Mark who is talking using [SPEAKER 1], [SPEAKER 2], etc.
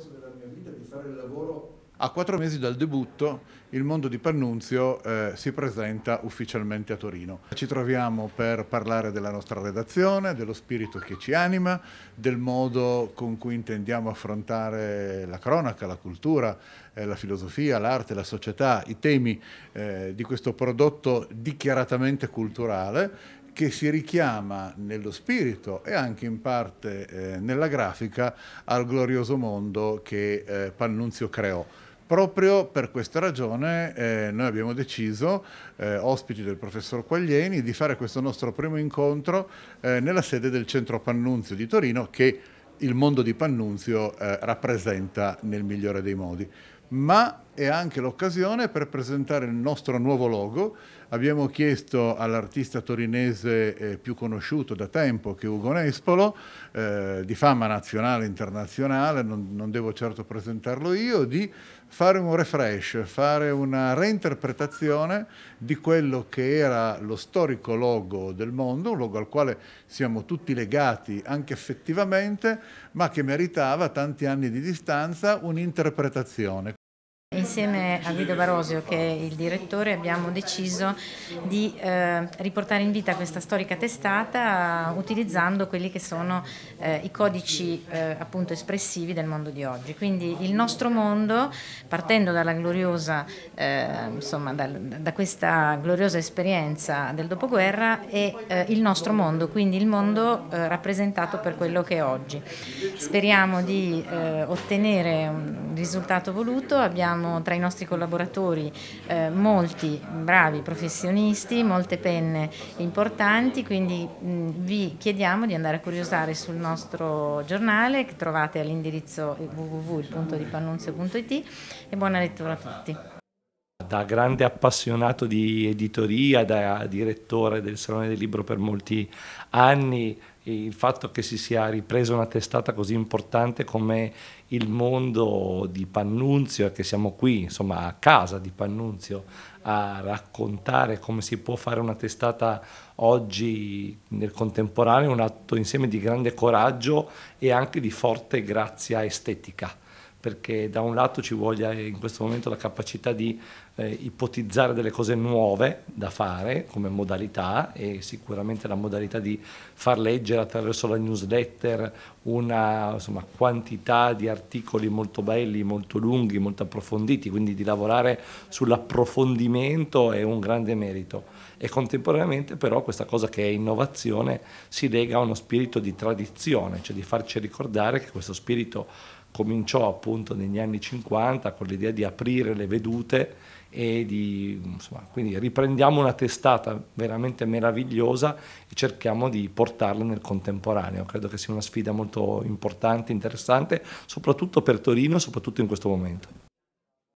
[SPEAKER 1] sforzo della mia vita di fare il lavoro. A quattro mesi dal debutto il mondo di Pannunzio eh, si presenta ufficialmente a Torino. Ci troviamo per parlare della nostra redazione, dello spirito che ci anima, del modo con cui intendiamo affrontare la cronaca, la cultura, eh, la filosofia, l'arte, la società, i temi eh, di questo prodotto dichiaratamente culturale che si richiama nello spirito e anche in parte eh, nella grafica al glorioso mondo che eh, Pannunzio creò. Proprio per questa ragione eh, noi abbiamo deciso, eh, ospiti del professor Quaglieni, di fare questo nostro primo incontro eh, nella sede del Centro Pannunzio di Torino che il mondo di Pannunzio eh, rappresenta nel migliore dei modi. Ma è anche l'occasione per presentare il nostro nuovo logo Abbiamo chiesto all'artista torinese eh, più conosciuto da tempo che Ugo Nespolo, eh, di fama nazionale e internazionale, non, non, devo certo presentarlo io, di fare un refresh, fare una reinterpretazione di quello che era lo storico logo del mondo, un logo al quale siamo tutti legati anche effettivamente, ma che meritava tanti anni di distanza un'interpretazione
[SPEAKER 2] insieme a Guido Barosio che è il direttore abbiamo deciso di eh, riportare in vita questa storica testata utilizzando quelli che sono eh, i codici eh, appunto espressivi del mondo di oggi. Quindi il nostro mondo partendo dalla gloriosa, eh, insomma da, da, questa gloriosa esperienza del dopoguerra è eh, il nostro mondo, quindi il mondo eh, rappresentato per quello che è oggi. Speriamo di ottenere un risultato voluto, abbiamo tra i nostri collaboratori eh, molti bravi professionisti, molte penne importanti, quindi mh, mm, vi chiediamo di andare a curiosare sul nostro giornale che trovate all'indirizzo www.dipannunzio.it e buona lettura a tutti
[SPEAKER 3] da grande appassionato di editoria, da direttore del Salone del Libro per molti anni, il fatto che si sia ripresa una testata così importante come il mondo di Pannunzio e che siamo qui, insomma, a casa di Pannunzio a raccontare come si può fare una testata oggi nel contemporaneo, un atto insieme di grande coraggio e anche di forte grazia estetica perché da un lato ci voglia eh, in questo momento la capacità di eh, ipotizzare delle cose nuove da fare come modalità e sicuramente la modalità di far leggere attraverso la newsletter una insomma, quantità di articoli molto belli, molto lunghi, molto approfonditi, quindi di lavorare sull'approfondimento è un grande merito e contemporaneamente però questa cosa che è innovazione si lega a uno spirito di tradizione, cioè di farci ricordare che questo spirito cominciò appunto negli anni 50 con l'idea di aprire le vedute e di, insomma, quindi riprendiamo una testata veramente meravigliosa e cerchiamo di portarla nel contemporaneo. Credo che sia una sfida molto importante, interessante, soprattutto per Torino, soprattutto in questo momento.